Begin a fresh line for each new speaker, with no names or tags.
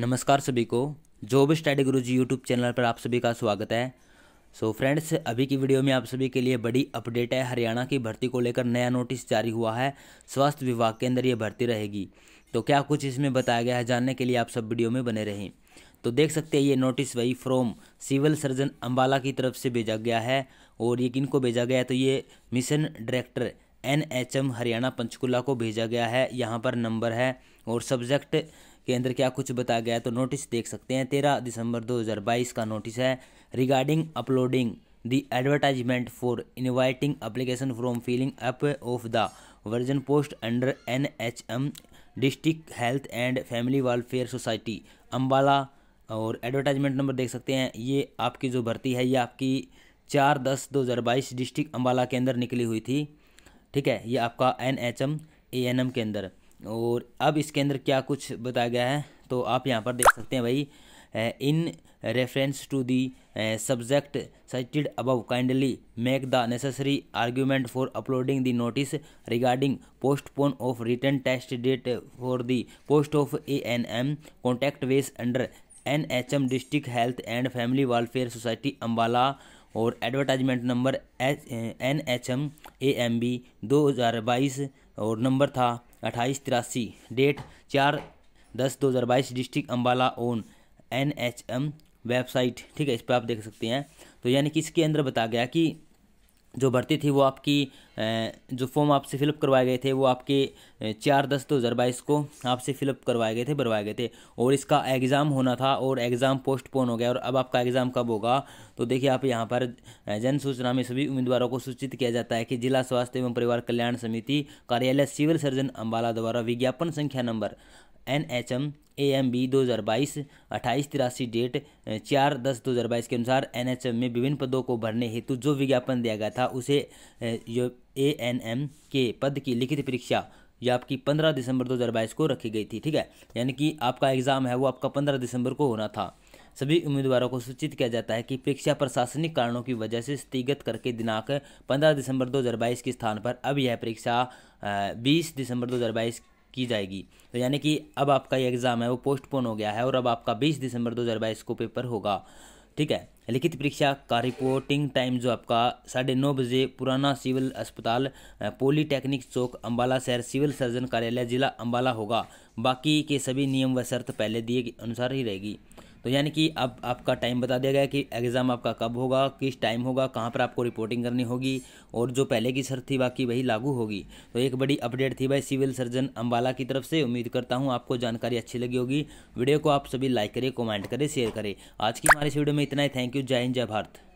नमस्कार सभी को जॉब स्टडी गुरु जी यूट्यूब चैनल पर आप सभी का स्वागत है सो so फ्रेंड्स अभी की वीडियो में आप सभी के लिए बड़ी अपडेट है हरियाणा की भर्ती को लेकर नया नोटिस जारी हुआ है स्वास्थ्य विभाग के अंदर ये भर्ती रहेगी तो क्या कुछ इसमें बताया गया है जानने के लिए आप सब वीडियो में बने रहें तो देख सकते हैं ये नोटिस वही फ्रॉम सिविल सर्जन अम्बाला की तरफ से भेजा गया है और ये किन को भेजा गया है तो ये mission director N Haryana Panchkula को भेजा गया है यहाँ पर नंबर है और सब्जेक्ट के अंदर क्या कुछ बताया गया तो नोटिस देख सकते हैं तेरह दिसंबर 2022 का नोटिस है regarding uploading the advertisement for inviting application from filling up of the version post under N H M district health and family welfare society Ambala और एडवर्टाइजमेंट नंबर देख सकते हैं ये आपकी जो भर्ती है ये आपकी चार दस दो हज़ार बाईस डिस्ट्रिक्ट अम्बाला के अंदर निकली हुई थी ठीक है ये आपका N H M A N M के अंदर और अब इसके अंदर क्या कुछ बताया गया है तो आप यहाँ पर देख सकते हैं भाई in reference to the subject cited above kindly make the necessary argument for uploading the notice regarding postpone of return test date for the post of A N M contact base under N H M district health and family welfare society Ambala और advertisement number N H M A M B दो हज़ार बाईस और number था अट्ठाईस तिरासी date चार दस दो हज़ार बाईस district Ambala on N H M website ठीक है इस पर आप देख सकते हैं तो यानी कि इसके अंदर बताया गया कि जो भर्ती थी वो आपकी जो फॉर्म आपसे फिलअप करवाए गए थे वो आपके चार दस दो हज़ार बाईस को आपसे फिलअप करवाए गए थे भरवाए गए थे और इसका एग्ज़ाम होना था और एग्ज़ाम पोस्टपोन हो गया और अब आपका एग्ज़ाम कब होगा तो देखिए आप यहाँ पर जन सूचना में सभी उम्मीदवारों को सूचित किया जाता है कि जिला स्वास्थ्य एवं परिवार कल्याण समिति कार्यालय सिविल सर्जन अम्बाला द्वारा विज्ञापन संख्या number N H M A M B दो हज़ार बाईस अट्ठाईस तिरासी डेट चार दस दो हज़ार बाईस के अनुसार एन एच एम में विभिन्न पदों को भरने हेतु जो विज्ञापन दिया गया था उसे ए एन एम के पद की लिखित परीक्षा यह आपकी पंद्रह दिसंबर दो हज़ार बाईस को रखी गई थी ठीक है यानी कि आपका एग्ज़ाम है वो आपका पंद्रह दिसंबर को होना था सभी उम्मीदवारों को सूचित किया जाता है कि परीक्षा प्रशासनिक कारणों की वजह से स्थगित करके दिनांक पंद्रह दिसंबर दो हज़ार बाईस के स्थान पर अब यह परीक्षा बीस दिसंबर दो हज़ार बाईस की जाएगी तो यानी कि अब आपका ये एग्ज़ाम है वो पोस्टपोन हो गया है और अब आपका बीस दिसंबर दो को पेपर होगा ठीक है लिखित परीक्षा का रिपोर्टिंग टाइम जो आपका साढ़े नौ बजे पुराना सिविल अस्पताल पॉलीटेक्निक चौक अंबाला शहर सिविल सर्जन कार्यालय जिला अंबाला होगा बाकी के सभी नियम व शर्त पहले दिए अनुसार ही रहेगी तो यानी कि अब आपका टाइम बता दिया गया कि एग्ज़ाम आपका कब होगा किस टाइम होगा कहाँ पर आपको रिपोर्टिंग करनी होगी और जो पहले की शर्त थी बाकी वही लागू होगी तो एक बड़ी अपडेट थी भाई सिविल सर्जन अम्बाला की तरफ से उम्मीद करता हूँ आपको जानकारी अच्छी लगी होगी वीडियो को आप सभी लाइक करें कॉमेंट करें शेयर करें आज की हमारे इस वीडियो में इतना ही थैंक यू जय हिंद जय भारत